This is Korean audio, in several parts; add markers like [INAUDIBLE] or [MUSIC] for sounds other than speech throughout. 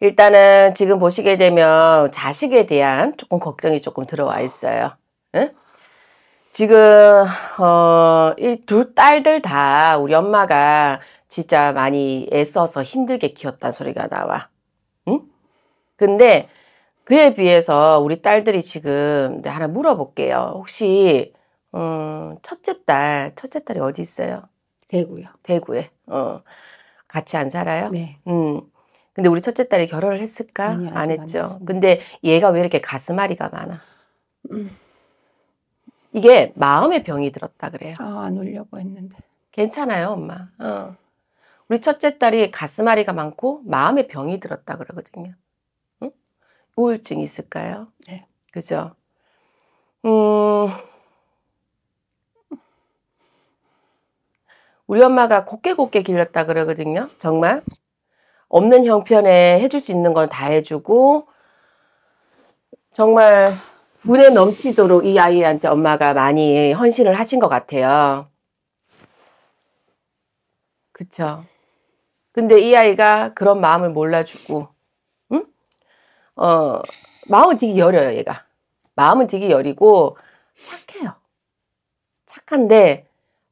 일단은 지금 보시게 되면 자식에 대한 조금 걱정이 조금 들어와 있어요. 응? 지금 어, 이두 딸들 다 우리 엄마가 진짜 많이 애써서 힘들게 키웠다는 소리가 나와. 응? 근데 그에 비해서 우리 딸들이 지금 하나 물어볼게요. 혹시 음, 첫째 딸, 첫째 딸이 어디 있어요? 대구요. 대구에. 어. 같이 안 살아요? 네. 음. 근데 우리 첫째 딸이 결혼을 했을까? 아니안 했죠. 안 근데 얘가 왜 이렇게 가슴앓이가 많아? 음. 이게 마음의 병이 들었다 그래요. 아, 안 울려고 했는데. 괜찮아요, 엄마. 어. 우리 첫째 딸이 가슴앓이가 많고 마음의 병이 들었다 그러거든요. 응? 우울증 있을까요? 네. 그죠? 음. 우리 엄마가 곱게 곱게 길렀다 그러거든요. 정말 없는 형편에 해줄 수 있는 건 다 해주고 정말 분에 넘치도록 이 아이한테 엄마가 많이 헌신을 하신 것 같아요. 그쵸. 근데 이 아이가 그런 마음을 몰라주고, 어, 마음은 되게 여려요, 얘가. 마음은 되게 여리고, 착해요. 착한데,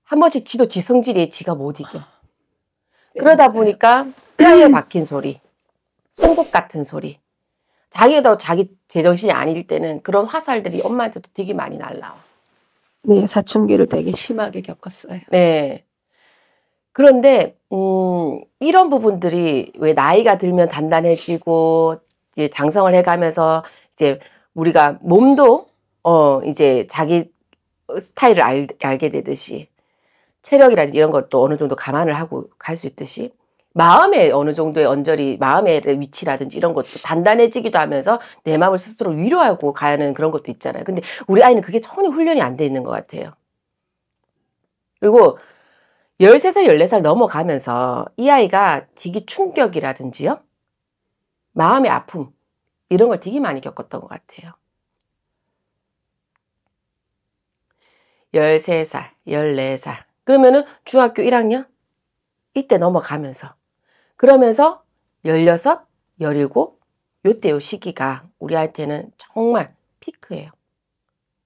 한 번씩 지도 지 성질이 지가 못 이겨. 그러다 보니까 뼈에 음. 박힌 소리, 송곳 같은 소리. 자기도 자기 제정신이 아닐 때는 그런 화살들이 엄마한테도 되게 많이 날라와. 네, 사춘기를 되게 심하게 겪었어요. 네. 그런데 음, 이런 부분들이 왜 나이가 들면 단단해지고 이제 장성을 해가면서 이제 우리가 몸도 어 이제 자기 스타일을 알, 알게 되듯이 체력이라든지 이런 것도 어느 정도 감안을 하고 갈 수 있듯이 마음에 어느 정도의 언저리, 마음의 위치라든지 이런 것도 단단해지기도 하면서 내 마음을 스스로 위로하고 가는 그런 것도 있잖아요. 근데 우리 아이는 그게 전혀 훈련이 안 돼 있는 것 같아요. 그리고 13살, 14살 넘어가면서 이 아이가 되게 충격이라든지요. 마음의 아픔, 이런 걸 되게 많이 겪었던 것 같아요. 13살, 14살. 그러면은 중학교 1학년? 이때 넘어가면서 그러면서 16, 17, 요때 요 시기가 우리한테는 정말 피크예요.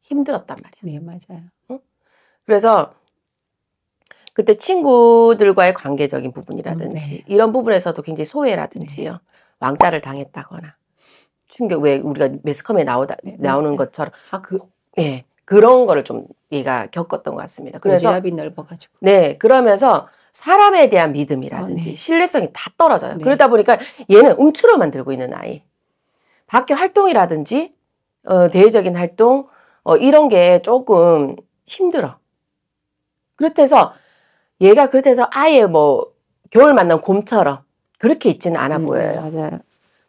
힘들었단 말이에요. 네, 맞아요. 응? 그래서 그때 친구들과의 관계적인 부분이라든지 음, 네. 이런 부분에서도 굉장히 소외라든지요. 네. 왕따를 당했다거나 충격 왜 우리가 매스컴에 나오다 네, 나오는 것처럼 아그 예. 그런 거를 좀 얘가 겪었던 것 같습니다. 그래서 지랖이 넓어가지고. 네, 그러면서 사람에 대한 믿음이라든지 아, 네. 신뢰성이 다 떨어져요. 네. 그러다 보니까 얘는 움츠러 만들고 있는 아이. 밖에 활동이라든지 어, 대외적인 활동 어, 이런 게 조금 힘들어. 그렇대서 얘가 그렇대서 아예 뭐 겨울 만난 곰처럼 그렇게 있지는 않아 음, 네, 보여요. 맞아요.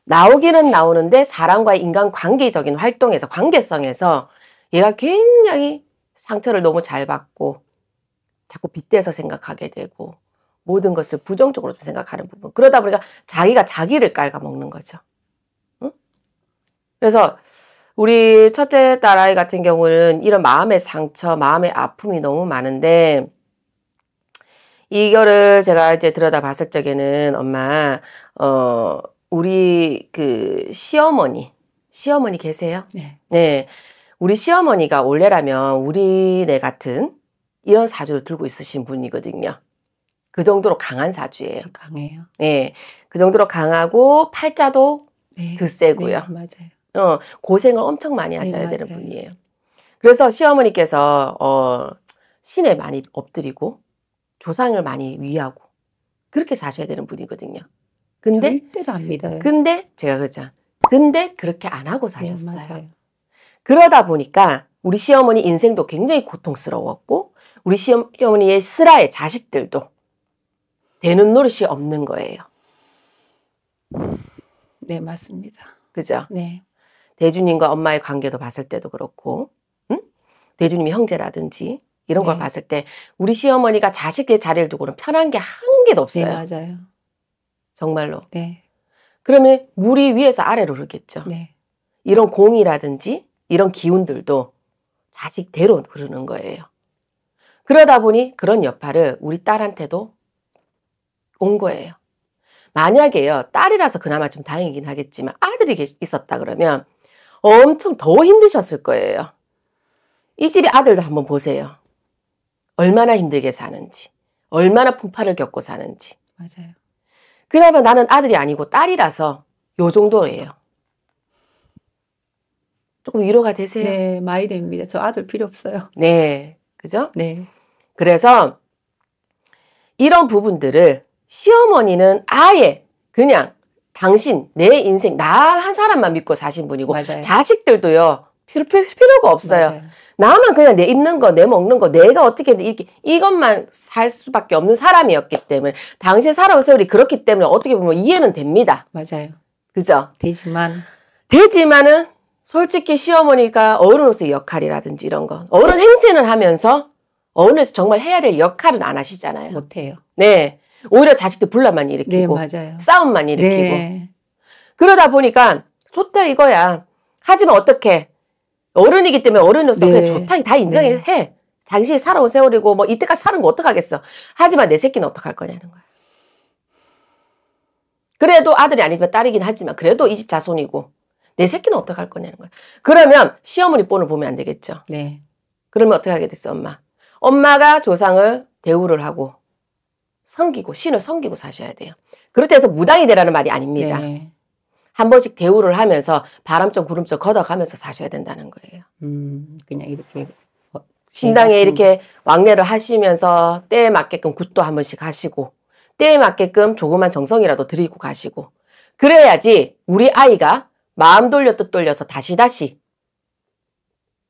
나오기는 나오는데 사람과 인간 관계적인 활동에서 관계성에서 얘가 굉장히 상처를 너무 잘 받고 자꾸 빗대서 생각하게 되고 모든 것을 부정적으로 좀 생각하는 부분. 그러다 보니까 자기가 자기를 깔아먹는 거죠. 응? 그래서 우리 첫째 딸아이 같은 경우는 이런 마음의 상처, 마음의 아픔이 너무 많은데 이거를 제가 이제 들여다 봤을 적에는 엄마, 어, 우리 그 시어머니, 시어머니 계세요? 네. 네. 우리 시어머니가 원래라면 우리내 네 같은 이런 사주를 들고 있으신 분이거든요. 그 정도로 강한 사주예요. 강해요. 네, 그 정도로 강하고 팔자도 네, 드세고요. 네, 맞아요. 어, 고생을 엄청 많이 네, 하셔야 네, 되는 분이에요. 그래서 시어머니께서 어, 신에 많이 엎드리고 조상을 많이 위하고 그렇게 사셔야 되는 분이거든요. 근데 절대로 안 믿어요. 근데 제가 그랬죠. 근데 그렇게 안 하고 네, 사셨어요. 네, 그러다 보니까 우리 시어머니 인생도 굉장히 고통스러웠고 우리 시어머니의 스라의 자식들도 되는 노릇이 없는 거예요. 네, 맞습니다. 그죠? 네. 대주님과 엄마의 관계도 봤을 때도 그렇고, 응? 대주님이 형제라든지 이런 네. 봤을 때 우리 시어머니가 자식의 자리를 두고는 편한 게 한 개도 네, 없어요. 네, 맞아요. 정말로. 네. 그러면 물이 위에서 아래로 흐르겠죠. 네. 이런 공이라든지 이런 기운들도 자식대로 흐르는 거예요. 그러다 보니 그런 여파를 우리 딸한테도 온 거예요. 만약에요, 딸이라서 그나마 좀 다행이긴 하겠지만 아들이 있었다 그러면 엄청 더 힘드셨을 거예요. 이 집의 아들도 한번 보세요. 얼마나 힘들게 사는지, 얼마나 풍파를 겪고 사는지. 맞아요. 그나마 나는 아들이 아니고 딸이라서 요 정도예요. 조금 위로가 되세요? 네, 많이 됩니다. 저 아들 필요 없어요. 네. 그죠? 네. 그래서 이런 부분들을 시어머니는 아예 그냥 당신 내 인생 나 한 사람만 믿고 사신 분이고 맞아요. 자식들도요 필요, 필요가 없어요. 맞아요. 나만 그냥 내 입는 거, 내 먹는 거, 내가 어떻게 이렇게 이것만 살 수밖에 없는 사람이었기 때문에 당신 살아온 세월이 그렇기 때문에 어떻게 보면 이해는 됩니다. 맞아요. 그죠? 되지만 되지만은 솔직히 시어머니가 어른으로서의 역할이라든지 이런 건 어른 행세는 하면서 어른에서 정말 해야 될 역할은 안 하시잖아요. 못해요. 네. 오히려 자식들 분란만 네, 일으키고 네, 싸움만 일으키고 네. 그러다 보니까 좋다 이거야. 하지만 어떻게 어른이기 때문에 어른으로서 네. 좋다 다 인정해 네. 해. 당신이 살아온 세월이고 뭐 이때까지 사는 거 어떡하겠어. 하지만 내 새끼는 어떡할 거냐는 거야. 그래도 아들이 아니지만 딸이긴 하지만 그래도 이 집 자손이고 내 새끼는 어떻게 할 거냐는 거야 그러면 시어머니 본을 보면 안 되겠죠. 네. 그러면 어떻게 하게 됐어, 엄마? 엄마가 조상을 대우를 하고 섬기고 신을 섬기고 사셔야 돼요. 그렇다 고 해서 무당이 되라는 말이 아닙니다. 네. 한 번씩 대우를 하면서 바람쪽구름쪽 걷어가면서 사셔야 된다는 거예요. 음, 그냥 이렇게 어, 신당에 같 네. 이렇게 왕래를 하시면서 때에 맞게끔 굿도 한 번씩 하시고 때에 맞게끔 조그만 정성이라도 드리고 가시고 그래야지 우리 아이가 마음 돌려 뜻 돌려서 다시 다시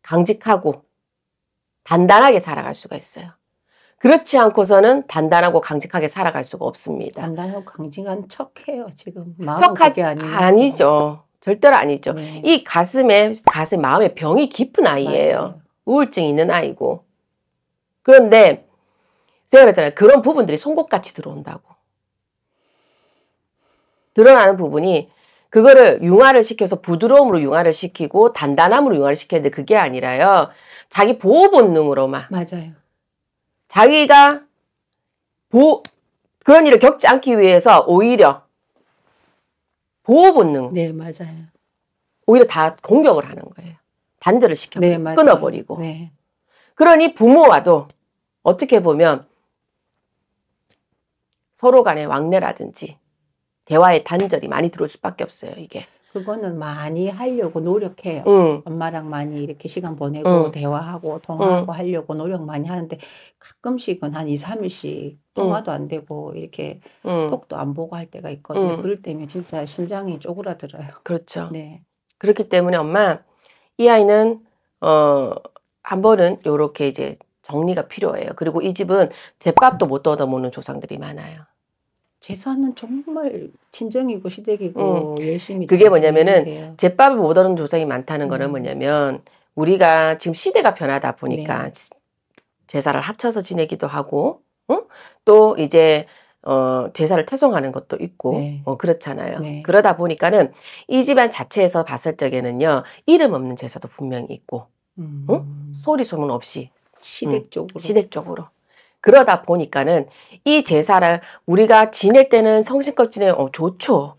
강직하고 단단하게 살아갈 수가 있어요. 그렇지 않고서는 단단하고 강직하게 살아갈 수가 없습니다. 단단하고 강직한 척해요 지금. 척하지 아니죠. 절대로 아니죠. 네. 이 가슴에 가슴 마음에 병이 깊은 아이예요. 맞아요. 우울증 있는 아이고. 그런데 제가 그랬잖아요. 그런 부분들이 송곳같이 들어온다고. 드러나는 부분이 그거를 융화를 시켜서 부드러움으로 융화를 시키고 단단함으로 융화를 시켜야 돼. 그게 아니라요. 자기 보호 본능으로만. 맞아요. 자기가 보 그런 일을 겪지 않기 위해서 오히려 보호 본능. 네, 맞아요. 오히려 다 공격을 하는 거예요. 단절을 시켜 네, 끊어버리고. 네. 그러니 부모와도 어떻게 보면 서로 간의 왕래라든지 대화의 단절이 많이 들어올 수밖에 없어요. 이게. 그거는 많이 하려고 노력해요. 응. 엄마랑 많이 이렇게 시간 보내고 응. 대화하고 통화하고 응. 하려고 노력 많이 하는데 가끔씩은 한 2, 3일씩 통화도 안 되고 이렇게 톡도 안 보고 할 때가 있거든요. 그럴 때면 진짜 심장이 쪼그라들어요. 그렇죠. 네. 그렇기 때문에 엄마 이 아이는 어한 번은 요렇게 이제 정리가 필요해요. 그리고 이 집은 제밥도 못 얻어먹는 조상들이 많아요. 재산은 정말 진정이고 시댁이고 음. 열심히 그게 뭐냐면은 돼 제밥을 못얻은 조상이 많다는 음. 거는 뭐냐면 우리가 지금 시대가 변하다 보니까 네. 제사를 합쳐서 지내기도 하고 응? 또 이제 어, 제사를 태송하는 것도 있고, 네. 어, 그렇잖아요. 네. 그러다 보니까는 이 집안 자체에서 봤을 적에는요, 이름 없는 제사도 분명히 있고, 음. 응? 소리 소문 없이. 시댁 쪽으로. 응. 음. 시댁 쪽으로. 그러다 보니까는 이 제사를 우리가 지낼 때는 성신껏 지내면 어, 좋죠.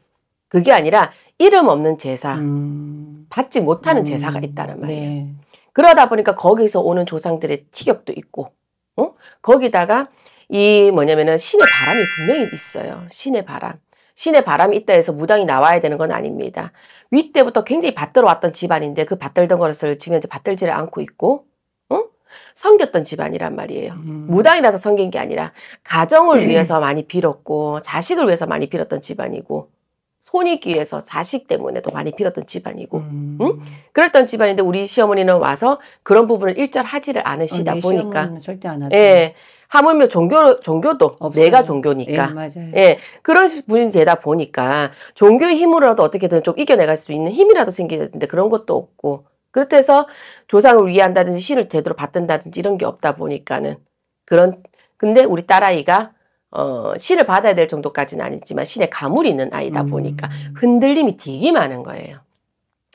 그게 아니라 이름 없는 제사, 음. 받지 못하는 음. 제사가 있다는 네. 말이에요. 네. 그러다 보니까 거기서 오는 조상들의 티격도 있고, 어? 거기다가 이 뭐냐면은 신의 바람이 분명히 있어요. 신의 바람. 신의 바람이 있다 해서 무당이 나와야 되는 건 아닙니다. 윗대부터 굉장히 받들어 왔던 집안인데 그 받들던 것을 지금 현재 받들지를 않고 있고 섬겼던 집안이란 말이에요. 음. 무당이라서 섬긴 게 아니라 가정을 네. 위해서 많이 빌었고 자식을 위해서 많이 빌었던 집안이고 혼이 귀해서 자식 때문에도 많이 빌었던 집안이고, 음. 응? 그랬던 집안인데 우리 시어머니는 와서 그런 부분을 일절 하지를 않으시다 어, 네, 보니까 절대 안 하죠. 예, 하물며 종교 종교도 없어요. 내가 종교니까. 예, 예, 그런 분이 되다 보니까 종교의 힘으로라도 어떻게든 좀 이겨내갈 수 있는 힘이라도 생기는데 그런 것도 없고 그렇다 해서 조상을 위한다든지 신을 되도록 받든다든지 이런 게 없다 보니까는 그런 근데 우리 딸아이가 어, 신을 받아야 될 정도까지는 아니지만 신의 가물이 있는 아이다 음. 보니까 흔들림이 되게 많은 거예요.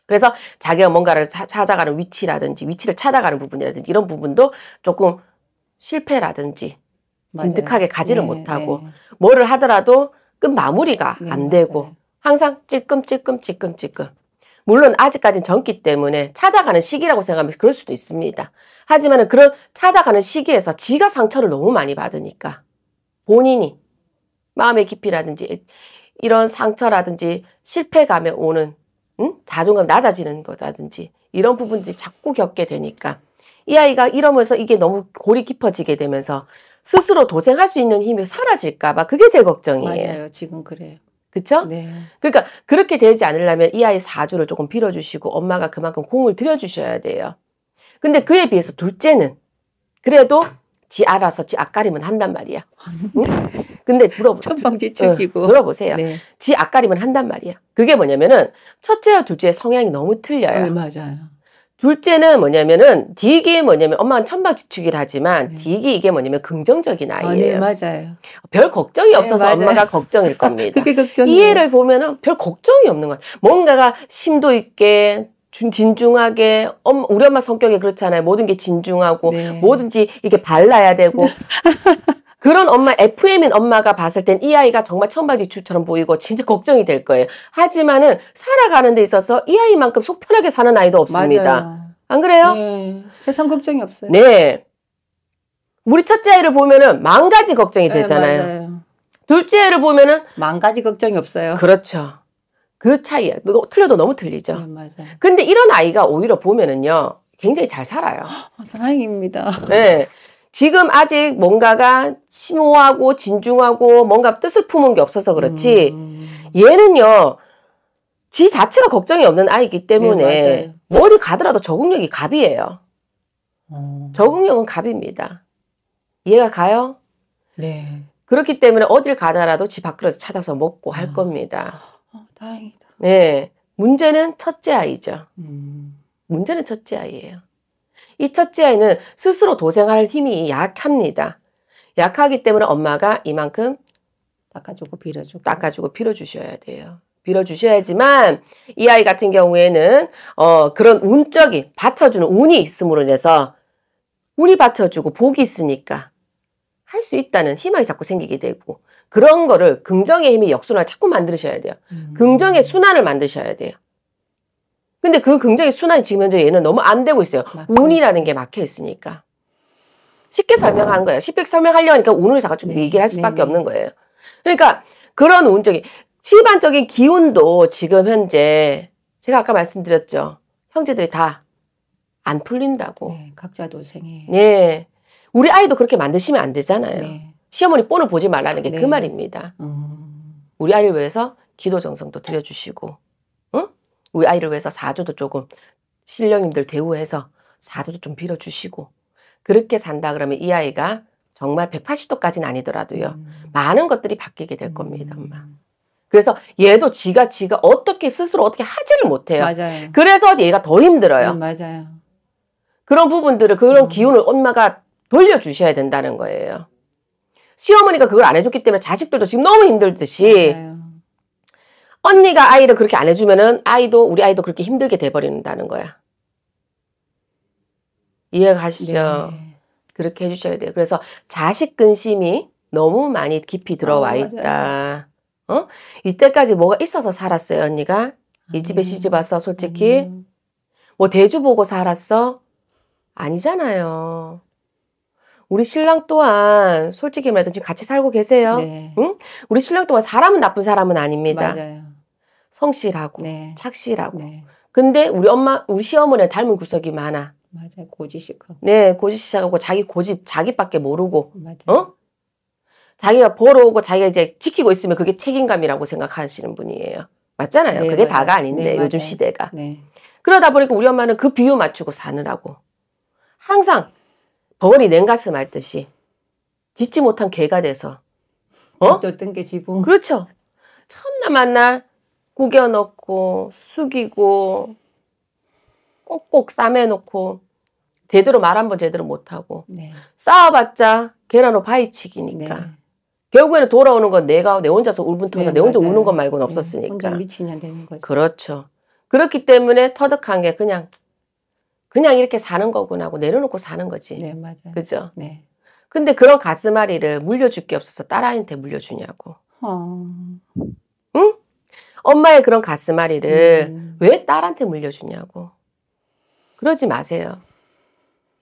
그래서 자기가 뭔가를 차, 찾아가는 위치라든지 위치를 찾아가는 부분이라든지 이런 부분도 조금 실패라든지 진득하게 가지를 네, 못하고 네. 뭐를 하더라도 끝 마무리가 네, 안 되고 맞아요. 항상 찔끔찔끔찔끔찔끔 물론 아직까지는 젊기 때문에 찾아가는 시기라고 생각하면 그럴 수도 있습니다. 하지만 그런 찾아가는 시기에서 지가 상처를 너무 많이 받으니까 본인이 마음의 깊이라든지 이런 상처라든지 실패감에 오는 응? 자존감 낮아지는 거라든지 이런 부분들이 자꾸 겪게 되니까 이 아이가 이러면서 이게 너무 골이 깊어지게 되면서 스스로 도생할 수 있는 힘이 사라질까 봐 그게 제 걱정이에요. 맞아요. 지금 그래요. 그쵸? 네. 그러니까 그렇게 되지 않으려면 이 아이 사주를 조금 빌어주시고 엄마가 그만큼 공을 들여주셔야 돼요. 근데 그에 비해서 둘째는 그래도 지 알아서 지 앞가림은 한단 말이야. 응? 근데 물어보 [LAUGHS] 천방지축이고 어, 들어보세요. 네. 지 앞가림은 한단 말이야. 그게 뭐냐면은 첫째와 둘째의 성향이 너무 틀려요. 네, 맞아요. 둘째는 뭐냐면은 디기 뭐냐면 엄마는 천박지축이라 하지만 네. 디기 이게 뭐냐면 긍정적인 아, 아이예요. 아, 네, 맞아요. 별 걱정이 네, 없어서 네, 엄마가 걱정일 [LAUGHS] 겁니다. 이해를 보면은 별 걱정이 없는 거예요. 뭔가가 심도 있게 진중하게 엄, 우리 엄마 성격이 그렇잖아요. 모든 게 진중하고 네. 뭐든지 이게 발라야 되고 [LAUGHS] 그런 엄마 FM인 엄마가 봤을 땐 이 아이가 정말 천방지축처럼 보이고 진짜 걱정이 될 거예요. 하지만은 살아가는 데 있어서 이 아이만큼 속 편하게 사는 아이도 없습니다. 맞아요. 안 그래요? 네. 예. 세상 걱정이 없어요. 네. 우리 첫째 아이를 보면은 만 가지 걱정이 예, 되잖아요. 네, 둘째 아이를 보면은 만 가지 걱정이 없어요. 그렇죠. 그 차이야. 틀려도 너무 틀리죠. 네, 맞아요. 근데 이런 아이가 오히려 보면은요. 굉장히 잘 살아요. 아, 다행입니다. 네. 지금 아직 뭔가가 심오하고 진중하고 뭔가 뜻을 품은 게 없어서 그렇지 음. 얘는요 지 자체가 걱정이 없는 아이기 때문에 네, 머리 가더라도 적응력이 갑이에요. 어. 적응력은 갑입니다. 이해가 가요? 네. 그렇기 때문에 어딜 가더라도 집 밖으로서 찾아서 먹고 할 아. 겁니다. 어, 다행이다. 네. 문제는 첫째 아이죠. 음. 문제는 첫째 아이예요. 이 첫째 아이는 스스로 도생할 힘이 약합니다. 약하기 때문에 엄마가 이만큼 닦아주고 빌어주고 닦아주고 빌어주셔야 돼요. 빌어주셔야지만 이 아이 같은 경우에는 어, 그런 운적이 받쳐주는 운이 있음으로 인해서 운이 받쳐주고 복이 있으니까 할 수 있다는 희망이 자꾸 생기게 되고 그런 거를 긍정의 힘이 역순환을 자꾸 만드셔야 돼요. 음. 긍정의 순환을 만드셔야 돼요. 근데 그 굉장히 순환이 지금 현재 얘는 너무 안 되고 있어요. 운이라는 게 막혀 있으니까. 쉽게 설명한 거예요. 쉽게 설명하려니까 운을 제가 좀 네. 얘기를 할 수밖에 네 없는 거예요. 그러니까 그런 운적인 일반적인 기운도 지금 현재 제가 아까 말씀드렸죠. 형제들이 다 안 풀린다고. 네, 각자 도생이. 네. 우리 아이도 그렇게 만드시면 안 되잖아요. 네. 시어머니 뽀을 보지 말라는 게그 네. 말입니다. 음. 우리 아이를 위해서 기도 정성도 드려주시고 우리 아이를 위해서 사주도 조금 신령님들 대우해서 사주도좀 빌어주시고 그렇게 산다 그러면 이 아이가 정말 180도까지는 아니더라도요. 음. 많은 것들이 바뀌게 될 겁니다, 엄마. 음. 그래서 얘도 지가 지가 어떻게 스스로 어떻게 하지를 못해요. 맞아요. 그래서 얘가 더 힘들어요. 음, 맞아요. 그런 부분들을 그런 음. 기운을 엄마가 돌려주셔야 된다는 거예요. 시어머니가 그걸 안 해줬기 때문에 자식들도 지금 너무 힘들듯이 맞아요. 언니가 아이를 그렇게 안 해주면은 아이도 우리 아이도 그렇게 힘들게 돼버린다는 거야. 이해가시죠? 네. 그렇게 해주셔야 돼요. 그래서 자식 근심이 너무 많이 깊이 들어와 아, 있다. 어? 이때까지 뭐가 있어서 살았어요, 언니가? 이 집에 음. 시집 와서 솔직히 음. 뭐 대주 보고 살았어? 아니잖아요. 우리 신랑 또한 솔직히 말해서 지금 같이 살고 계세요. 네. 응? 우리 신랑 또한 사람은 나쁜 사람은 아닙니다. 맞아요. 성실하고 네. 착실하고. 네. 근데 우리 엄마, 우리 시어머니 닮은 구석이 많아. 맞아 고지식하고. 네, 고지식하고 자기 고집, 자기밖에 모르고. 맞아 어? 자기가 보러 오고 자기가 이제 지키고 있으면 그게 책임감이라고 생각하시는 분이에요. 맞잖아요. 네, 그게 맞아요. 다가 아닌데 네, 요즘 맞아요. 시대가. 네. 그러다 보니까 우리 엄마는 그 비유 맞추고 사느라고 항상 벌이 냉가슴 앓듯이 짓지 못한 개가 돼서 어? 또뜬게 지붕. 그렇죠. 첫날 만날 구겨 넣고 숙이고 꼭꼭 싸매놓고 제대로 말 한 번 제대로 못하고 네. 싸워봤자 계란으로 파이치기니까 네. 결국에는 돌아오는 건 내가 내 혼자서 울분터서 네, 내 혼자 맞아요. 우는 것 말고는 네, 없었으니까 혼 미친년 되는 거죠. 그렇죠. 그렇기 때문에 터득한 게 그냥 그냥 이렇게 사는 거구나 하고 내려놓고 사는 거지. 네 맞아요. 그죠. 네. 근데 그런 가슴앓이를 물려줄 게 없어서 딸아이한테 물려주냐고. 어... 엄마의 그런 가슴앓이를 음. 왜 딸한테 물려주냐고. 그러지 마세요.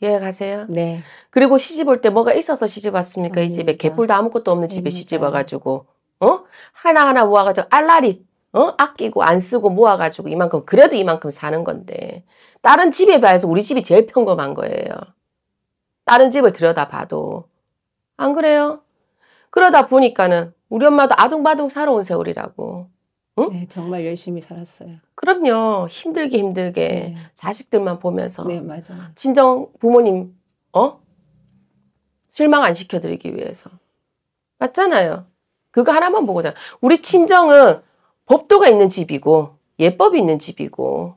이해가세요? 네. 그리고 시집 올때 뭐가 있어서 시집 왔습니까? 아닙니다. 이 집에 그러니까. 개뿔도 아무것도 없는 집에 아닙니다. 시집 와가지고, 어? 하나하나 모아가지고 알라리, 어? 아끼고 안 쓰고 모아가지고 이만큼, 그래도 이만큼 사는 건데. 다른 집에 비해서 우리 집이 제일 평범한 거예요. 다른 집을 들여다봐도. 안 그래요? 그러다 보니까는 우리 엄마도 아둥바둥 살아온 세월이라고. 응? 어? 네, 정말 열심히 살았어요. 그럼요. 힘들게 힘들게 네. 자식들만 보면서. 네, 맞아. 친정 부모님 어 실망 안 시켜드리기 위해서 맞잖아요. 그거 하나만 보고자. 우리 친정은 법도가 있는 집이고 예법이 있는 집이고.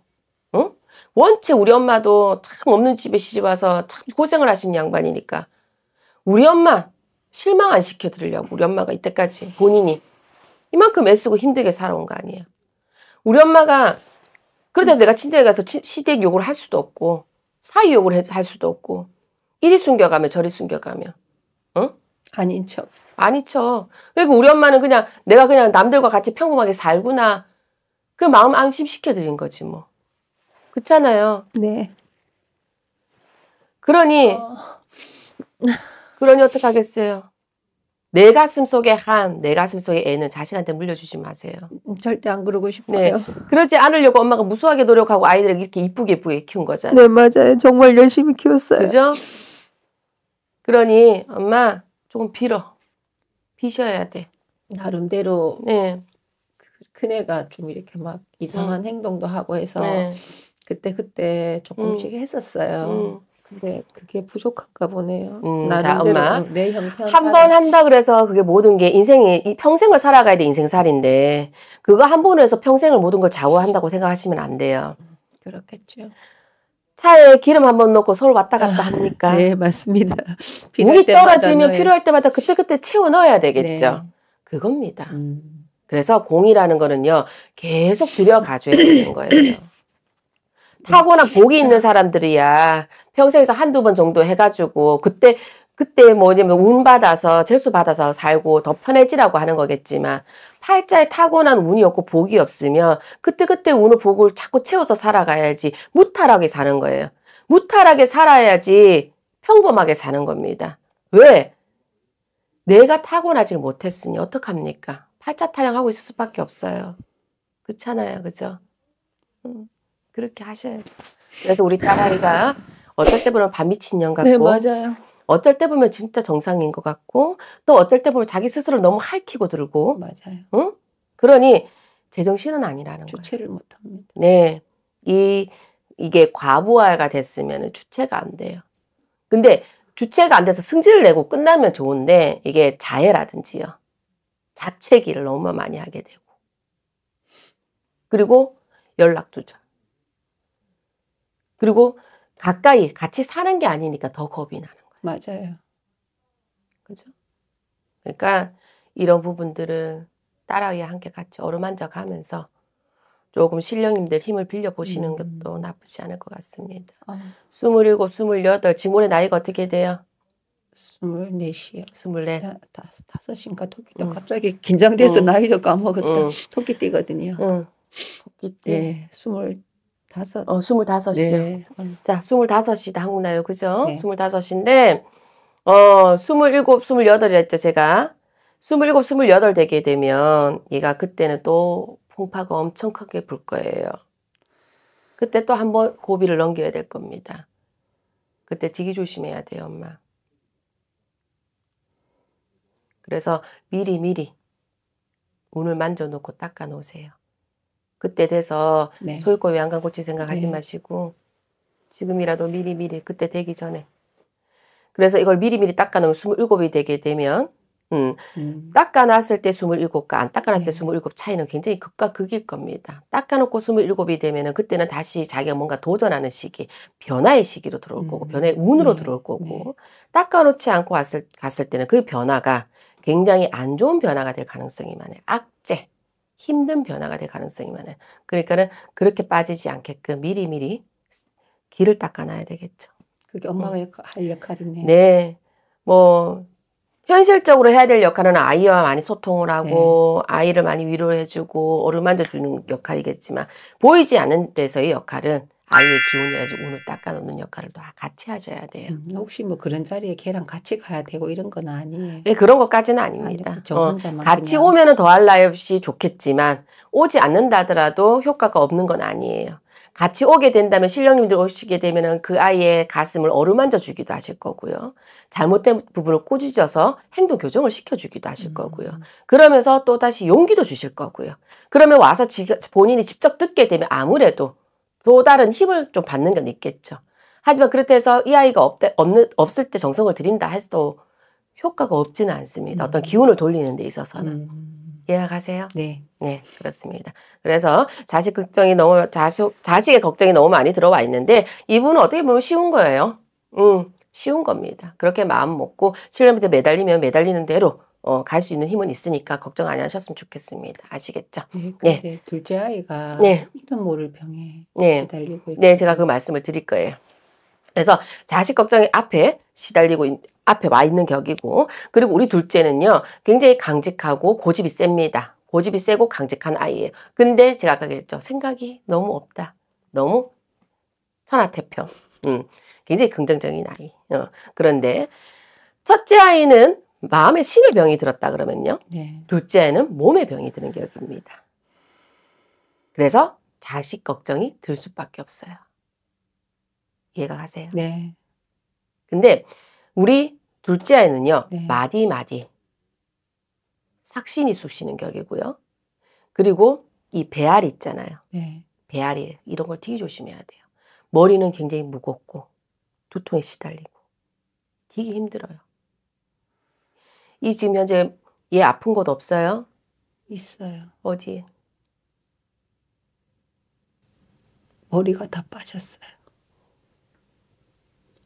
응? 어? 원체 우리 엄마도 참 없는 집에 시집 와서 참 고생을 하신 양반이니까 우리 엄마 실망 안 시켜드리려고 우리 엄마가 이때까지 본인이 이만큼 애쓰고 힘들게 살아온 거 아니야. 우리 엄마가 그러다 내가 친정에 가서 치, 시댁 욕을 할 수도 없고 사위 욕을 해, 할 수도 없고 이리 숨겨가며 저리 숨겨가며 응? 아닌 척. 아닌 척. 그리고 그러니까 우리 엄마는 그냥 내가 그냥 남들과 같이 평범하게 살구나 그 마음 안심시켜드린 거지 뭐. 그렇잖아요. 네. 그러니 어... 그러니 어떡하겠어요. 내 가슴 속에 한, 내 가슴 속에 애는 자식한테 물려주지 마세요. 음, 음, 절대 안 그러고 싶어요. 네. 그러지 않으려고 엄마가 무수하게 노력하고 아이들을 이렇게 이쁘게 이쁘게 키운 거잖아요. 네, 맞아요. 정말 열심히 키웠어요. 그죠? 그러니 엄마 조금 빌어. 비셔야 돼. 나름대로 네. 큰애가 좀 이렇게 막 이상한 음. 행동도 하고 해서 네. 그때 그때 음. 조금씩 음. 했었어요. 음. 근데 그게 부족한가 보네요. 음, 나름대로 엄마. 내 형편 한번 한다 그래서 그게 모든 게 인생이 이 평생을 살아가야 돼 인생살인데 그거 한 번으로 해서 평생을 모든 걸 좌우한다고 생각하시면 안 돼요. 그렇겠죠. 차에 기름 한 번 넣고 서울 왔다 갔다 아, 합니까? 네 맞습니다. [LAUGHS] 물이 떨어지면 넣어야... 필요할 때마다 그때그때 채워 넣어야 되겠죠. 네. 그겁니다. 음. 그래서 공이라는 거는요 계속 들여가줘야 되는 거예요. [CLEARS THROAT] 타고난 복이 있는 사람들이야 평생에서 한두 번 정도 해가지고 그때 그때 뭐냐면 뭐 운 받아서 재수 받아서 살고 더 편해지라고 하는 거겠지만 팔자에 타고난 운이없고 복이 없으면 그때그때 운을 복을 자꾸 채워서 살아가야지 무탈하게 사는 거예요. 무탈하게 살아야지 평범하게 사는 겁니다. 왜? 내가 타고나지 못했으니 어떡합니까? 팔자 타령하고 있을 수밖에 없어요. 그렇잖아요. 그죠? 음, 그렇게 하셔야 돼요. 그래서 우리 딸아이가 어떨 때 보면 반미친년 같고. 네, 맞아요. 어쩔 때 보면 진짜 정상인 것 같고 또 어쩔 때 보면 자기 스스로 너무 할퀴고 들고 맞아요. 응? 그러니 제정신은 아니라는 거예요. 주체를 못 합니다. 네. 이 이게 과부하가 됐으면 주체가 안 돼요. 근데 주체가 안 돼서 승질을 내고 끝나면 좋은데 이게 자해라든지요. 자책기를 너무 많이 하게 되고. 그리고 연락 조절. 그리고 가까이 같이 사는 게 아니니까 더 겁이 나는 거예요. 맞아요. 그죠? 그러니까 이런 부분들은 딸아이와 함께 같이 어루만져 가면서 조금 신령님들 힘을 빌려 보시는 음. 것도 나쁘지 않을 것 같습니다. 아. 27, 28, 지금 올 나이가 어떻게 돼요? 24시요. 24. 다, 다섯 인가 토끼띠. 음. 갑자기 긴장돼서 음. 나이도 까먹었다. 음. 토끼띠거든요. 음. 토끼띠. 예, 25. 어, 25이요. 네. 자, 25이다. 한국나요. 그죠? 네. 25인데, 어, 27, 28이랬죠, 제가. 27, 28 되게 되면 얘가 그때는 또 풍파가 엄청 크게 불 거예요. 그때 또 한번 고비를 넘겨야 될 겁니다. 그때 지기 조심해야 돼요, 엄마. 그래서 미리 미리 운을 만져놓고 닦아 놓으세요. 그때 돼서 네. 소거 외양간 고칠 생각하지 네. 마시고 지금이라도 미리 미리 그때 되기 전에 그래서 이걸 미리 미리 닦아놓으면 스물일곱이 되게 되면 음, 음. 닦아놨을 때 스물일곱과 안 닦아놨을 때 네. 스물일곱 차이는 굉장히 극과 극일 겁니다. 닦아놓고 스물일곱이 되면은 그때는 다시 자기가 뭔가 도전하는 시기, 변화의 시기로 들어올 거고 음. 변화의 운으로 네. 들어올 거고 네. 닦아놓지 않고 왔을 갔을 때는 그 변화가 굉장히 안 좋은 변화가 될 가능성이 많아요. 악 힘든 변화가 될 가능성이 많아요. 그러니까는 그렇게 빠지지 않게끔 미리미리 길을 닦아놔야 되겠죠. 그게 엄마가 어. 역할, 할 역할이네요. 네. 뭐, 현실적으로 해야 될 역할은 아이와 많이 소통을 하고, 네. 아이를 많이 위로해주고, 어루만져 주는 역할이겠지만, 보이지 않은 데서의 역할은 아이의 기운이 아지 오늘 닦아놓는 역할을 또 같이 하셔야 돼요. 음, 혹시 뭐 그런 자리에 걔랑 같이 가야 되고 이런 건 아니에요? 예, 그런 것까지는 아닙니다. 아니, 어, 같이 그냥. 오면은 더할 나위 없이 좋겠지만 오지 않는다더라도 효과가 없는 건 아니에요. 같이 오게 된다면 신령님들 오시게 되면은 그 아이의 가슴을 어루만져 주기도 하실 거고요. 잘못된 부분을 꾸짖어서 행동 교정을 시켜주기도 하실 음. 거고요. 그러면서 또 다시 용기도 주실 거고요. 그러면 와서 지, 본인이 직접 듣게 되면 아무래도 또 다른 힘을 좀 받는 건 있겠죠. 하지만 그렇다 해서 이 아이가 없대, 없는, 없을 때 정성을 들인다 해도 효과가 없지는 않습니다. 어떤 음. 기운을 돌리는 데 있어서는. 음. 이해가세요? 네. 네, 그렇습니다. 그래서 자식 걱정이 너무, 자식, 자식의 걱정이 너무 많이 들어와 있는데 이분은 어떻게 보면 쉬운 거예요. 음, 쉬운 겁니다. 그렇게 마음 먹고 7년부터 매달리면 매달리는 대로 어, 갈 수 있는 힘은 있으니까 걱정 안 하셨으면 좋겠습니다. 아시겠죠? 네. 네. 근데 네. 둘째 아이가 네. 이름 모를 병에 네. 시달리고 있 네, 제가 그 말씀을 드릴 거예요. 그래서 자식 걱정이 앞에 시달리고 있, 앞에 와 있는 격이고 그리고 우리 둘째는요 굉장히 강직하고 고집이 셉니다. 고집이 세고 강직한 아이예요. 근데 제가 아까 그랬죠. 생각이 너무 없다. 너무 천하태평. 음, 굉장히 긍정적인 아이. 어, 그런데 첫째 아이는 마음에 신의 병이 들었다 그러면요. 네. 둘째는 몸에 병이 드는 게여입니다 그래서 자식 걱정이 들 수밖에 없어요. 이해가 가세요? 네. 근데 우리 둘째 아이는요. 네. 마디 마디 삭신이 쑤시는 격이고요. 그리고 이 배알 있잖아요. 네. 배알이 이런 걸 되게 조심해야 돼요. 머리는 굉장히 무겁고 두통에 시달리고 되게 힘들어요. 이 지금 현재 얘 아픈 곳 없어요? 있어요. 어디? 머리가 다 빠졌어요.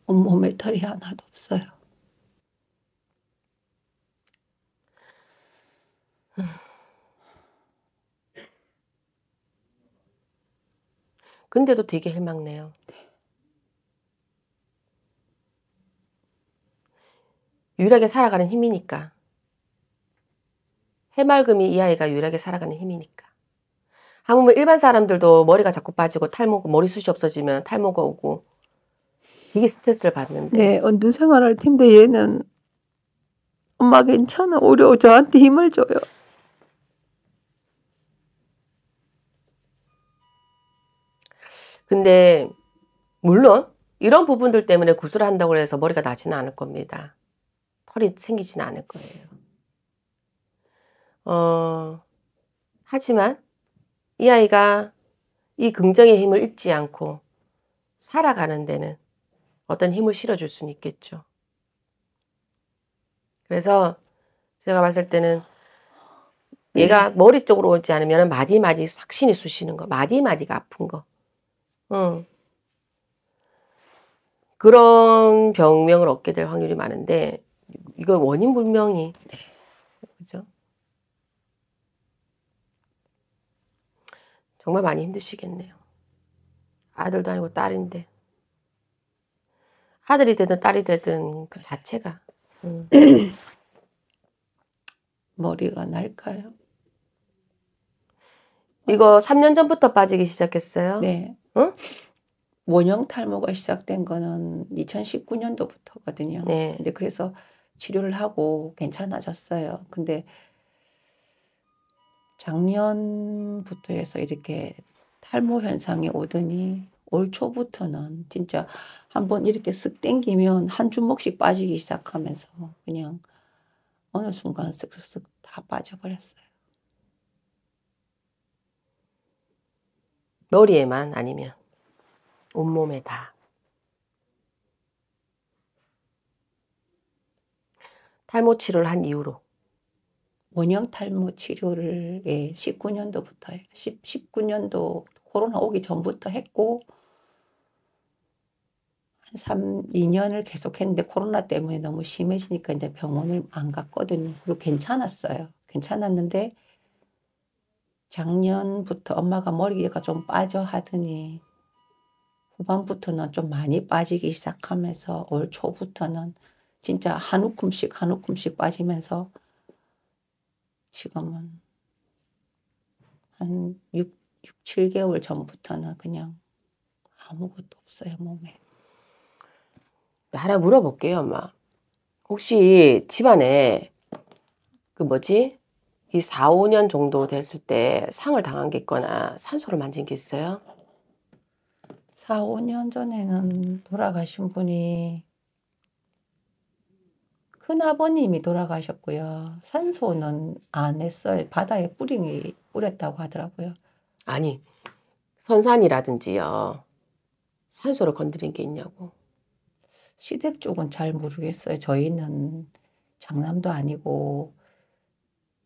온몸에 털이 하나도 없어요. 근데도 되게 해맑네요. 네. 유일하게 살아가는 힘이니까. 해맑음이 이 아이가 유일하게 살아가는 힘이니까. 하물며 일반 사람들도 머리가 자꾸 빠지고 탈모고 머리숱이 없어지면 탈모가 오고 이게 스트레스를 받는데. 네, 언둔 생활할 텐데 얘는 엄마 괜찮아. 오히려 저한테 힘을 줘요. 근데 물론 이런 부분들 때문에 구술한다고 해서 머리가 나지는 않을 겁니다. 털이 생기진 않을 거예요. 어, 하지만 이 아이가 이 긍정의 힘을 잊지 않고 살아가는 데는 어떤 힘을 실어줄 수는 있겠죠. 그래서 제가 봤을 때는 네. 얘가 머리 쪽으로 오지 않으면 마디마디 삭신이 쑤시는 거, 마디마디가 아픈 거. 응. 그런 병명을 얻게 될 확률이 많은데 이거 원인 분명히 네. 그죠? 정말 많이 힘드시겠네요. 아들도 아니고 딸인데 아들이 되든 딸이 되든 그 자체가 음. [CLEARS THROAT] 머리가 날까요? 이거 3년 전부터 빠지기 시작했어요? 네. 응? 원형 탈모가 시작된 거는 2019년도부터거든요. 네. 근데 그래서 치료를 하고 괜찮아졌어요. 근데 작년부터 해서 이렇게 탈모 현상이 오더니 올 초부터는 진짜 한번 이렇게 쓱 땡기면 한 주먹씩 빠지기 시작하면서 그냥 어느 순간 쓱쓱쓱 다 빠져버렸어요. 머리에만 아니면 온몸에 다. 탈모 치료를 한 이후로? 원형 탈모 치료를 예, 19년도부터 10, 19년도 코로나 오기 전부터 했고 한 3, 2년을 계속했는데 코로나 때문에 너무 심해지니까 이제 병원을 안 갔거든요. 그리고 괜찮았어요. 괜찮았는데 작년부터 엄마가 머리가 좀 빠져 하더니 후반부터는 좀 많이 빠지기 시작하면서 올 초부터는 진짜 한웃큼씩한웃큼씩 빠지면서 지금은 한 6, 6 7개월 전부터는 그냥 아무것도 없어요, 몸에. 하나 물어볼게요, 엄마. 혹시 집안에 그 뭐지? 이 4, 5년 정도 됐을 때 상을 당한 게 있거나 산소를 만진 게 있어요? 4, 5년 전에는 돌아가신 분이 큰아버님이 돌아가셨고요. 산소는 안 했어요. 바다에 뿌링이 뿌렸다고 하더라고요. 아니, 선산이라든지요. 산소를 건드린 게 있냐고. 시댁 쪽은 잘 모르겠어요. 저희는 장남도 아니고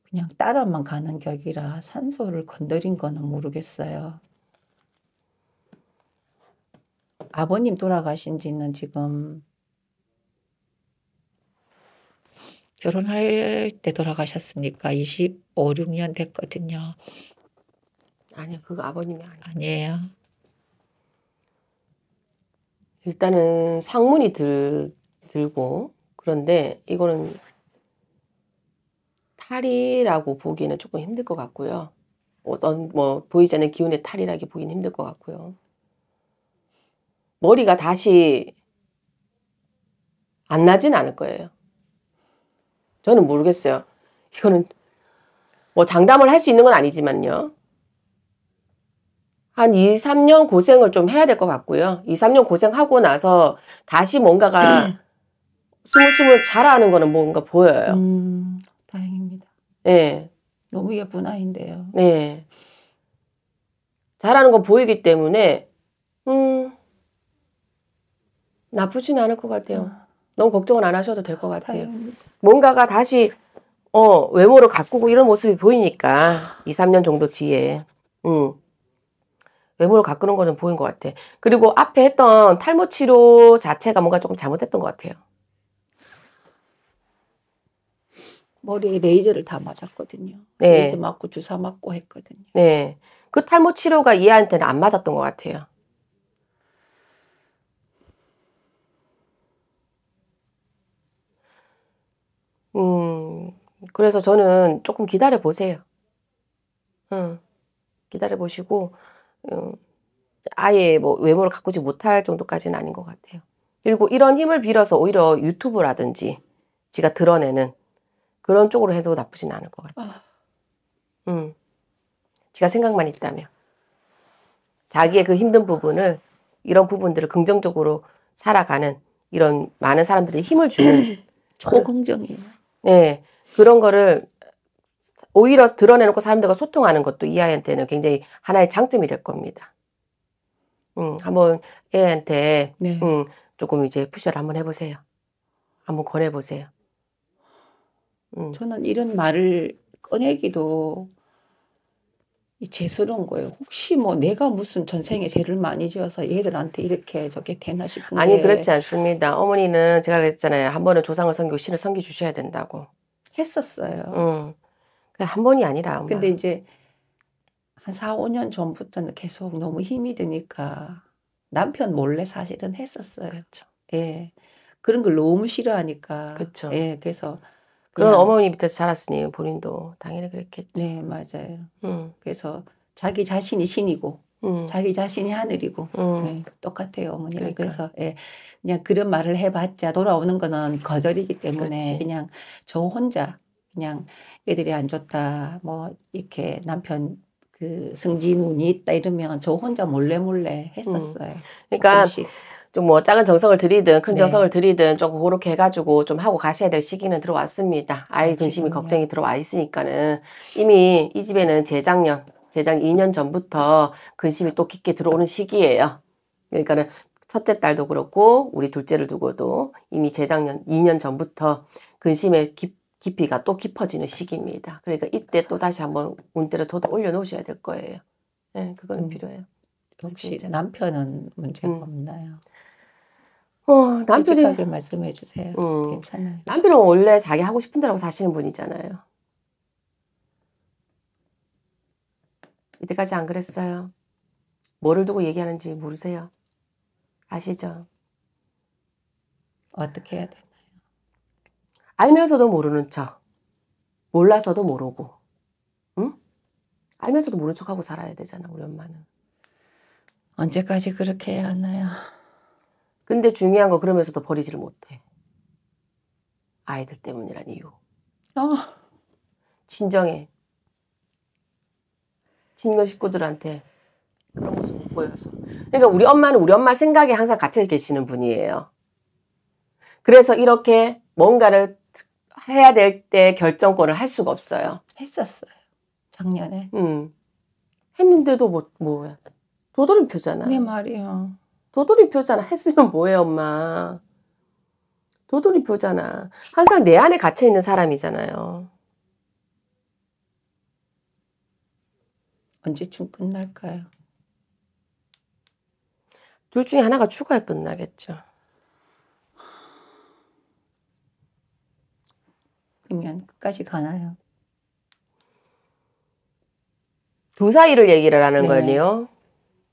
그냥 따라만 가는 격이라 산소를 건드린 거는 모르겠어요. 아버님 돌아가신 지는 지금 결혼할 때 돌아가셨으니까 25, 6년 됐거든요. 아니요, 그거 아버님이 아니에요. 아니에요. 일단은 상문이 들, 들고 그런데 이거는 탈이라고 보기에는 조금 힘들 것 같고요. 어떤 뭐 보이지 않는 기운의 탈이라기 보기는 힘들 것 같고요. 머리가 다시 안 나진 않을 거예요. 저는 모르겠어요. 이거는 뭐 장담을 할 수 있는 건 아니지만요. 한 2, 3년 고생을 좀 해야 될 것 같고요. 2, 3년 고생하고 나서 다시 뭔가가 스물스물 [CLEARS THROAT] 자라는 거는 뭔가 보여요. 음, 다행입니다. 네. 너무 예쁜 아이인데요. 네. 예. 잘하는 거 보이기 때문에, 음, 나쁘진 않을 것 같아요. 음. 너무 걱정은 안 하셔도 될 것 같아요. 다행히. 뭔가가 다시 어, 외모를 가꾸고 이런 모습이 보이니까 2, 3년 정도 뒤에 음. 외모를 가꾸는 거는 보인 것 같아. 그리고 앞에 했던 탈모 치료 자체가 뭔가 조금 잘못했던 것 같아요. 머리에 레이저를 다 맞았거든요. 네. 레이저 맞고 주사 맞고 했거든요. 네. 그 탈모 치료가 얘한테는 안 맞았던 것 같아요. 음, 그래서 저는 조금 기다려 보세요. 음, 기다려 보시고, 음, 아예 뭐 외모를 가꾸지 못할 정도까지는 아닌 것 같아요. 그리고 이런 힘을 빌어서 오히려 유튜브라든지 지가 드러내는 그런 쪽으로 해도 나쁘진 않을 것 같아요. 아. 음, 지가 생각만 있다면. 자기의 그 힘든 부분을 이런 부분들을 긍정적으로 살아가는 이런 많은 사람들이 힘을 주는 [CLEARS THROAT] 초긍정이에요. 예. 그런 거를 오히려 드러내놓고 사람들과 소통하는 것도 이 아이한테는 굉장히 하나의 장점이 될 겁니다. 음, 한번 애한테 네. 음, 조금 이제 푸셔를 한번 해보세요. 한번 권해보세요. 음. 저는 이런 말을 꺼내기도 죄스러운 거예요. 혹시 뭐 내가 무슨 전생에 죄를 많이 지어서 얘들한테 이렇게 저게 되나 싶은 데 아니 그렇지 않습니다. 어머니는 제가 그랬잖아요. 한 번은 조상을 섬기고 신을 섬기 주셔야 된다고 했었어요. 음. 한 번이 아니라. 아마. 근데 이제 한 4, 5년 전부터는 계속 너무 힘이 드니까 남편 몰래 사실은 했었어요. 그렇죠. 예. 그런 걸 너무 싫어하니까. 그렇죠. 예. 그래서 그건 그냥. 네. 어머니 밑에서 자랐으니 본인도 당연히 그랬겠죠. 네, 맞아요. 음. 그래서 자기 자신이 신이고 음. 자기 자신이 하늘이고 음. 네, 똑같아요 어머니랑 그러니까. 그래서 예, 그냥 그런 말을 해봤자 돌아오는 거는 거절이기 때문에 그렇지. 그냥 저 혼자 그냥 애들이 안 좋다 뭐 이렇게 남편 그 승진 운이 있다 이러면 저 혼자 몰래 몰래 음. 했었어요. 음. 그러니까 조금씩. 좀뭐 작은 정성을 들이든 큰 네. 정성을 들이든 조금 그렇게 해가지고 좀 하고 가셔야 될 시기는 들어왔습니다. 아이 근심이 음. 걱정이 들어와 있으니까는 이미 이 집에는 재작년, 재작 2년 전부터 근심이 또 깊게 들어오는 시기예요. 그러니까는 첫째 딸도 그렇고 우리 둘째를 두고도 이미 재작년 2년 전부터 근심의 깊, 깊이가 또 깊어지는 시기입니다. 그러니까 이때 또 다시 한번 운대를 더 올려놓으셔야 될 거예요. 네, 그거는 음. 필요해요. 혹시 진짜. 남편은 문제가 음. 없나요? 어, 남편이 솔직하게 말씀해 주세요. 음. 괜찮아요. 남편은 원래 자기 하고 싶은 대로 사시는 분이잖아요. 이때까지 안 그랬어요. 뭐를 두고 얘기하는지 모르세요. 아시죠? 어떻게 해야 되나요? 알면서도 모르는 척. 몰라서도 모르고. 응? 알면서도 모른 척하고 살아야 되잖아, 우리 엄마는. 언제까지 그렇게 해야 하나요? 근데 중요한 거 그러면서도 버리지를 못해. 아이들 때문이란 이유. 어. 진정해. 친구 식구들한테 그런 모습 못 보여서. 그러니까 우리 엄마는 우리 엄마 생각에 항상 갇혀 계시는 분이에요. 그래서 이렇게 뭔가를 해야 될 때 결정권을 할 수가 없어요. 했었어요. 작년에. 음. 했는데도 뭐, 뭐야. 도돌이 표잖아. 네 말이요. 도돌이표잖아. 했으면 뭐해 엄마. 도돌이표잖아. 항상 내 안에 갇혀있는 사람이잖아요. 언제쯤 끝날까요? 둘 중에 하나가 추가해 끝나겠죠. 그러면 끝까지 가나요? 두 사이를 얘기를 하는 네. 거니요?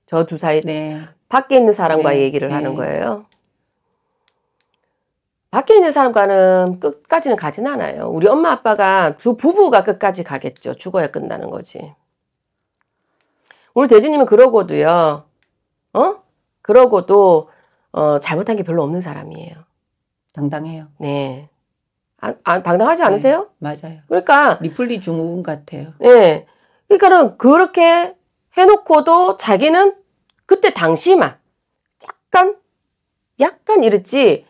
저 두 사이? 네. 밖에 있는 사람과 네. 얘기를 네. 하는 거예요. 밖에 있는 사람과는 끝까지는 가진 않아요. 우리 엄마 아빠가 두 부부가 끝까지 가겠죠. 죽어야 끝나는 거지. 우리 대주님은 그러고도요. 어? 그러고도 어, 잘못한 게 별로 없는 사람이에요. 당당해요. 네. 아, 아, 당당하지 네. 않으세요? 네, 맞아요. 그러니까 리플리 중후군 같아요. 네. 그러니까는 그렇게 해놓고도 자기는 그때 당시만 약간 약간 이랬지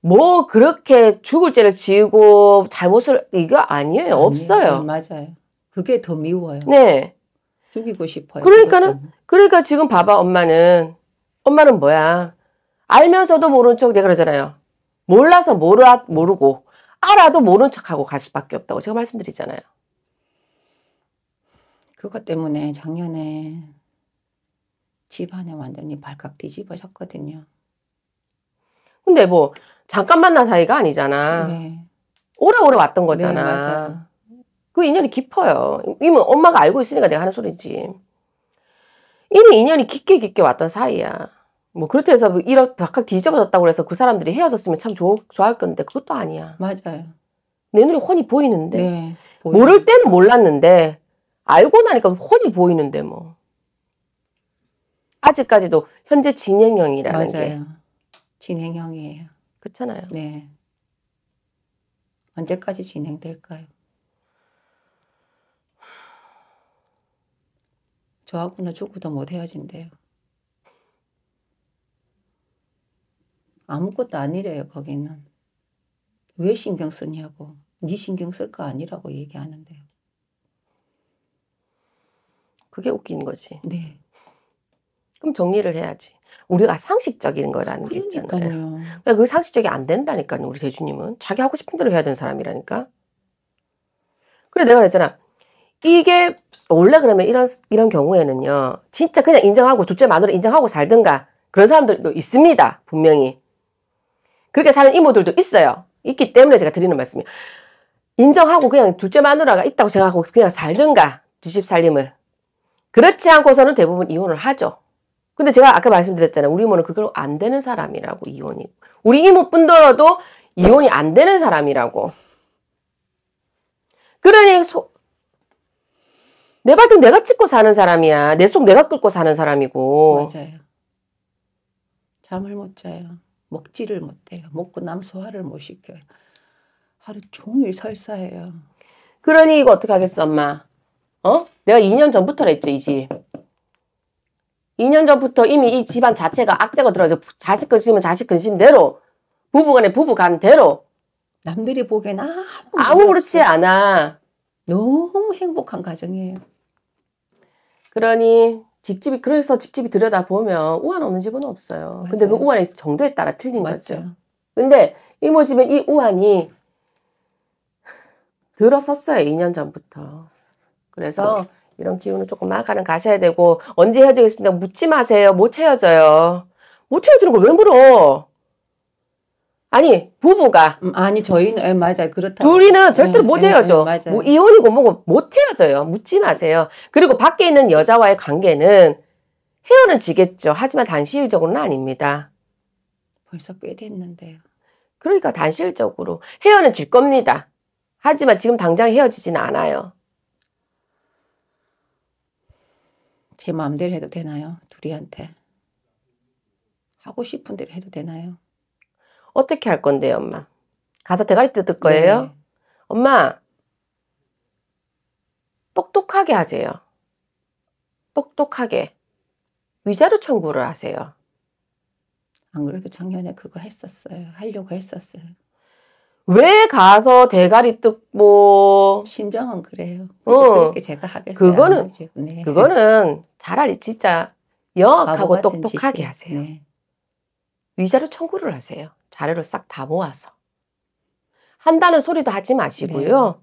뭐 그렇게 죽을 죄를 지고 잘못을 이거 아니에요. 아니 없어요. 네, 맞아요. 그게 더 미워요. 네. 죽이고 싶어요. 그러니까는 그것도. 그러니까 지금 봐봐 엄마는 엄마는 뭐야? 알면서도 모른 척 내가 그러잖아요. 몰라서 모르 모르고 알아도 모른 척하고 갈 수밖에 없다고 제가 말씀드리잖아요. 그것 때문에 작년에 집안에 완전히 발칵 뒤집어졌거든요. 근데 뭐 잠깐 만난 사이가 아니잖아. 네. 오래오래 왔던 네, 거잖아. 네, 그 인연이 깊어요. 이면 엄마가 알고 있으니까 내가 하는 소리지. 이미 인연이 깊게 깊게 왔던 사이야. 뭐 그렇다 해서 뭐 이렇게 바깥 뒤집어졌다고 해서 그 사람들이 헤어졌으면 참 좋, 좋아할 건데 그것도 아니야. 맞아요. 내 눈에 훤히 보이는데 네, 모를 때는 몰랐는데 알고 나니까 훤히 보이는데 뭐. 아직까지도 현재 진행형이라는 맞아요. 게 진행형이에요. 그렇잖아요. 네. 언제까지 진행될까요? 저하고는 죽고도 못 헤어진대요. 아무것도 아니래요 거기는. 왜 신경 쓰냐고. 네 신경 쓸 거 아니라고 얘기하는데요. 그게 웃긴 거지. 네. 그럼 정리를 해야지. 우리가 상식적인 거라는 그러니까요. 게 있잖아요. 그러니까 그 상식적이 안 된다니까요. 우리 대주님은 자기 하고 싶은 대로 해야 되는 사람이라니까. 그래 내가 그랬잖아. 이게 원래 그러면 이런 이런 경우에는요. 진짜 그냥 인정하고 둘째 마누라 인정하고 살든가 그런 사람들도 있습니다. 분명히. 그렇게 사는 이모들도 있어요. 있기 때문에 제가 드리는 말씀이 인정하고 그냥 둘째 마누라가 있다고 생각하고 그냥 살든가 두집 살림을 그렇지 않고서는 대부분 이혼을 하죠. 근데 제가 아까 말씀드렸잖아요. 우리 이모는 그걸 안 되는 사람이라고 이혼이. 우리 이모뿐더러도 이혼이 안 되는 사람이라고. 그러니 소, 내 발등 내가 찍고 사는 사람이야. 내 속 내가 끌고 사는 사람이고. 맞아요. 잠을 못 자요. 먹지를 못해요. 먹고 남 소화를 못 시켜요. 하루 종일 설사해요. 그러니 이거 어떻게 하겠어, 엄마? 어? 내가 2년 전부터 했죠, 이 집. 2년 전부터 이미 이 집안 자체가 악재가 들어서 자식 근심은 자식 근심대로 부부간에 부부간대로 남들이 보기엔 아무 아무렇지 않아. 너무 행복한 가정이에요. 그러니 집집이 그래서 집집이 들여다 보면 우한 없는 집은 없어요. 맞아요. 근데 그 우한의 정도에 따라 틀린 맞아요. 거죠. 근데 이모 집은 이 우한이 들어섰어요. 2년 전부터. 그래서 어. 이런 기운을 조금 막아는 가셔야 되고 언제 헤어지겠습니다. 묻지 마세요. 못 헤어져요. 못 헤어지는 거왜 물어? 아니 부부가 음, 아니 저희는 에, 예, 맞아요 그렇다 둘이는 절대로 에, 네, 못 예, 예, 헤어져 에, 에, 뭐, 이혼이고 뭐고 못 헤어져요 묻지 마세요 그리고 밖에 있는 여자와의 관계는 헤어는 지겠죠 하지만 단시일적으로는 아닙니다 벌써 꽤 됐는데요 그러니까 단시일적으로 헤어는 질 겁니다 하지만 지금 당장 헤어지진 않아요 제 마음대로 해도 되나요? 둘이한테. 하고 싶은 대로 해도 되나요? 어떻게 할 건데요, 엄마? 가서 대가리 뜯을 거예요? 네. 엄마, 똑똑하게 하세요. 똑똑하게. 위자료 청구를 하세요. 안 그래도 작년에 그거 했었어요. 하려고 했었어요. 왜 가서 대가리 뜯고 심정은 뭐, 그래요. 어. 그렇게 제가 하겠어요. 그거는 네. 그거는 차라리 진짜 영악하고 똑똑하게 짓이. 하세요. 네. 위자료 청구를 하세요. 자료를 싹 다 모아서 한다는 소리도 하지 마시고요.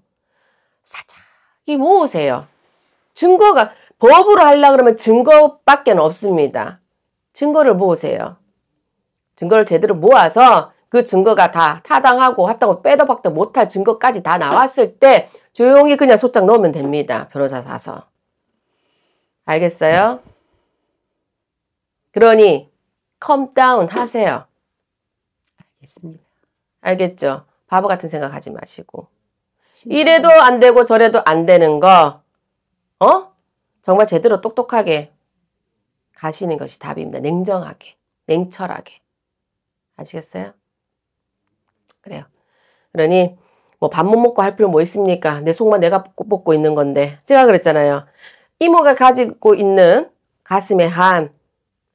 살짝이 네. 모으세요. 증거가 법으로 하려 그러면 증거밖에 없습니다. 증거를 모으세요. 증거를 제대로 모아서 그 증거가 다 타당하고 합당하 빼도 박도 못할 증거까지 다 나왔을 때 조용히 그냥 소장 넣으면 됩니다. 변호사 사서. 알겠어요? 그러니 컴다운 하세요. 알겠습니다. 알겠죠? 바보 같은 생각하지 마시고. 이래도 안 되고 저래도 안 되는 거 어? 정말 제대로 똑똑하게 가시는 것이 답입니다. 냉정하게, 냉철하게. 아시겠어요? 그래요. 그러니 뭐 밥 못 먹고 할 필요 뭐 있습니까? 내 속만 내가 뽑고 있는 건데. 제가 그랬잖아요. 이모가 가지고 있는 가슴에한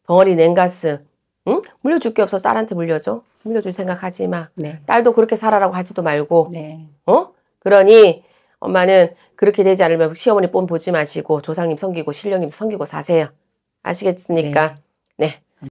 덩어리 냉가스. 응? 물려줄 게없어 딸한테 물려줘. 물려줄 생각하지 마. 네. 딸도 그렇게 살아라고 하지도 말고. 네. 어? 그러니 엄마는 그렇게 되지 않으면 시어머니 뽐 보지 마시고 조상님 섬기고 신령님 섬기고 사세요. 아시겠습니까? 네. 네.